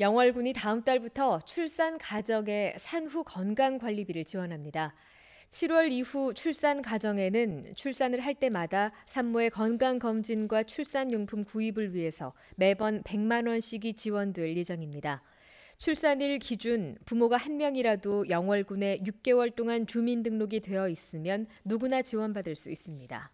영월군이 다음 달부터 출산 가정의 산후 건강 관리비를 지원합니다. 7월 이후 출산 가정에는 출산을 할 때마다 산모의 건강 검진과 출산 용품 구입을 위해서 매번 100만 원씩이 지원될 예정입니다. 출산일 기준 부모가 한 명이라도 영월군에 6개월 동안 주민등록이 되어 있으면 누구나 지원받을 수 있습니다.